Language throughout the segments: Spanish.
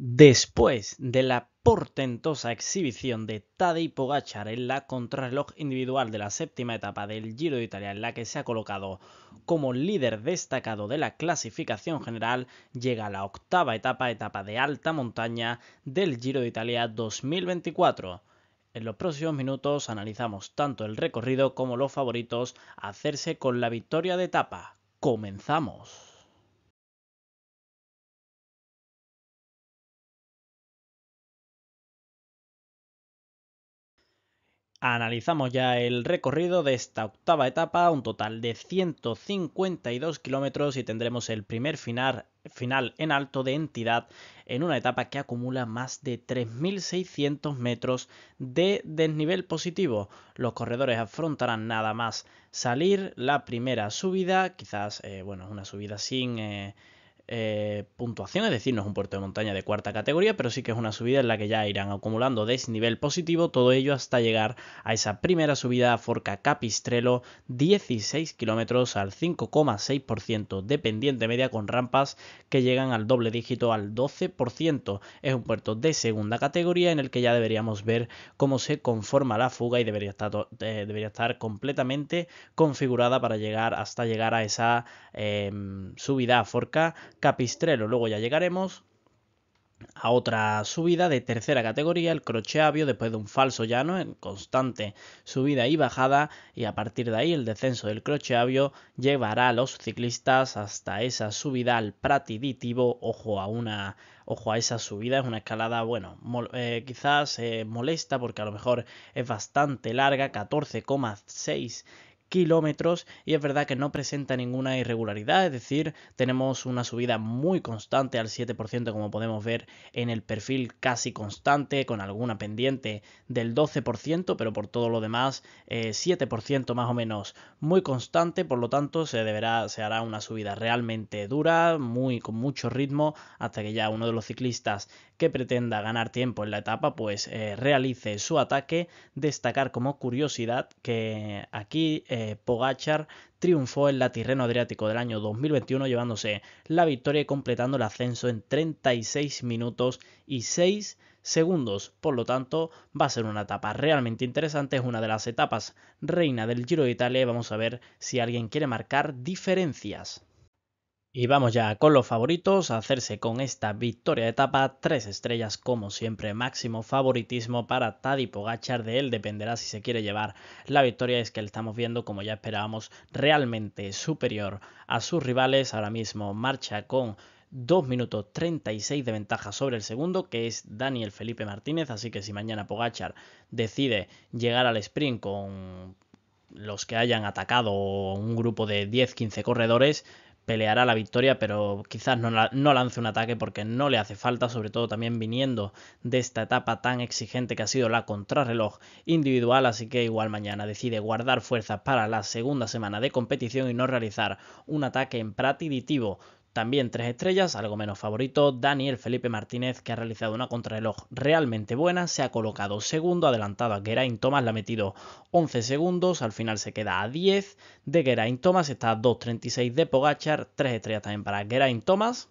Después de la portentosa exhibición de Tadej Pogacar en la contrarreloj individual de la séptima etapa del Giro de Italia, en la que se ha colocado como líder destacado de la clasificación general, llega la octava etapa, etapa de alta montaña del Giro de Italia 2024. En los próximos minutos analizamos tanto el recorrido como los favoritos a hacerse con la victoria de etapa. ¡Comenzamos! Analizamos ya el recorrido de esta octava etapa, un total de 152 kilómetros y tendremos el primer final, final en alto de entidad en una etapa que acumula más de 3.600 metros de desnivel positivo. Los corredores afrontarán nada más salir la primera subida, quizás, eh, bueno, una subida sin... Eh, eh, puntuación, es decir, no es un puerto de montaña de cuarta categoría, pero sí que es una subida en la que ya irán acumulando desnivel positivo, todo ello hasta llegar a esa primera subida a Forca Capistrelo, 16 kilómetros al 5,6% de pendiente media con rampas que llegan al doble dígito al 12%. Es un puerto de segunda categoría en el que ya deberíamos ver cómo se conforma la fuga y debería estar, eh, debería estar completamente configurada para llegar hasta llegar a esa em, subida a Forca Capistrelo. Luego ya llegaremos a otra subida de tercera categoría, el Crocheavio después de un falso llano en constante subida y bajada, y a partir de ahí el descenso del Crocheavio llevará a los ciclistas hasta esa subida al pratiditivo, ojo a una ojo a esa subida, es una escalada, bueno, eh, quizás eh, molesta porque a lo mejor es bastante larga, 14,6 kilómetros y es verdad que no presenta ninguna irregularidad, es decir, tenemos una subida muy constante al 7% como podemos ver en el perfil casi constante con alguna pendiente del 12%, pero por todo lo demás 7% eh, más o menos muy constante, por lo tanto se deberá se hará una subida realmente dura, muy con mucho ritmo hasta que ya uno de los ciclistas que pretenda ganar tiempo en la etapa pues eh, realice su ataque, destacar como curiosidad que aquí eh, eh, Pogachar triunfó en la Tirreno Adriático del año 2021 llevándose la victoria y completando el ascenso en 36 minutos y 6 segundos. Por lo tanto, va a ser una etapa realmente interesante. Es una de las etapas reina del Giro de Italia. Vamos a ver si alguien quiere marcar diferencias. Y vamos ya con los favoritos, a hacerse con esta victoria de etapa, tres estrellas como siempre, máximo favoritismo para Taddy Pogachar, de él dependerá si se quiere llevar la victoria, es que le estamos viendo como ya esperábamos realmente superior a sus rivales, ahora mismo marcha con 2 minutos 36 de ventaja sobre el segundo, que es Daniel Felipe Martínez. Así que si mañana Pogachar decide llegar al sprint con los que hayan atacado un grupo de 10-15 corredores, peleará la victoria, pero quizás no, lance un ataque porque no le hace falta, sobre todo también viniendo de esta etapa tan exigente que ha sido la contrarreloj individual, así que igual mañana decide guardar fuerzas para la segunda semana de competición y no realizar un ataque en pratiditivo. También tres estrellas, algo menos favorito, Daniel Felipe Martínez, que ha realizado una contrarreloj realmente buena, se ha colocado segundo, adelantado a Geraint Thomas, le ha metido 11 segundos, al final se queda a 10 de Geraint Thomas, está a 2.36 de Pogachar, tres estrellas también para Geraint Thomas.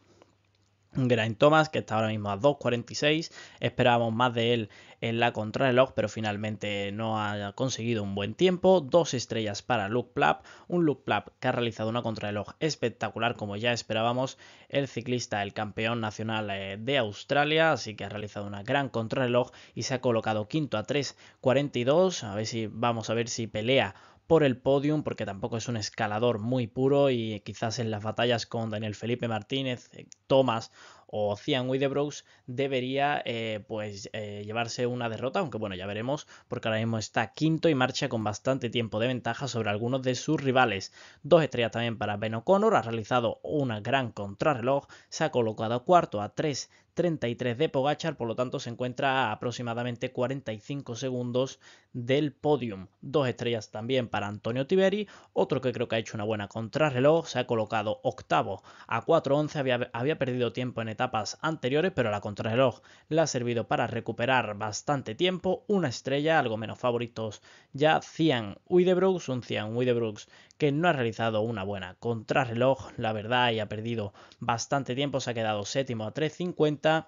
Geraint Thomas, que está ahora mismo a 2.46. Esperábamos más de él en la contrarreloj, pero finalmente no ha conseguido un buen tiempo. Dos estrellas para Luke Plapp, un Luke Plapp que ha realizado una contrarreloj espectacular, como ya esperábamos. El ciclista, el campeón nacional eh, de Australia, así que ha realizado una gran contrarreloj y se ha colocado quinto a 3.42. A ver si vamos a ver si pelea por el podium, porque tampoco es un escalador muy puro y quizás en las batallas con Daniel Felipe Martínez, eh, Tomás o Cian Bros debería eh, pues eh, llevarse una derrota, aunque bueno, ya veremos, porque ahora mismo está quinto y marcha con bastante tiempo de ventaja sobre algunos de sus rivales. Dos estrellas también para Ben O'Connor, ha realizado una gran contrarreloj, se ha colocado cuarto a 3.33 de Pogachar, por lo tanto se encuentra a aproximadamente 45 segundos del podium. Dos estrellas también para Antonio Tiberi, otro que creo que ha hecho una buena contrarreloj, se ha colocado octavo a 4.11, había, había perdido tiempo en etapas anteriores, pero la contrarreloj le ha servido para recuperar bastante tiempo. Una estrella, algo menos favoritos ya Cian Widebrooks, un Cian Widebrooks que no ha realizado una buena contrarreloj, la verdad, y ha perdido bastante tiempo, se ha quedado séptimo a 350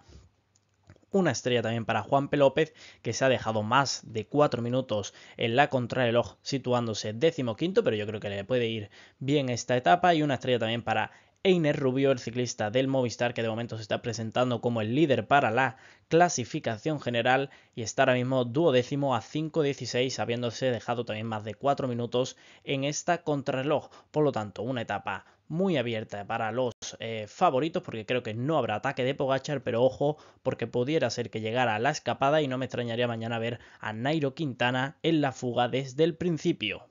una estrella también para Juan P. López, que se ha dejado más de 4 minutos en la contrarreloj, situándose décimo quinto, pero yo creo que le puede ir bien esta etapa. Y una estrella también para Einer Rubio, el ciclista del Movistar, que de momento se está presentando como el líder para la clasificación general y está ahora mismo duodécimo a 5.16, habiéndose dejado también más de 4 minutos en esta contrarreloj. Por lo tanto, una etapa muy abierta para los eh, favoritos, porque creo que no habrá ataque de Pogachar, pero ojo, porque pudiera ser que llegara la escapada y no me extrañaría mañana ver a Nairo Quintana en la fuga desde el principio.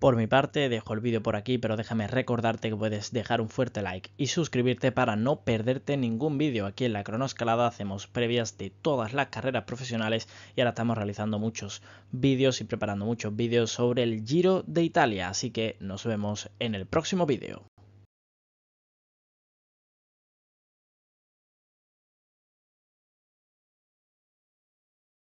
Por mi parte, dejo el vídeo por aquí, pero déjame recordarte que puedes dejar un fuerte like y suscribirte para no perderte ningún vídeo. Aquí en la cronoescalada hacemos previas de todas las carreras profesionales y ahora estamos realizando muchos vídeos y preparando muchos vídeos sobre el Giro de Italia, así que nos vemos en el próximo vídeo.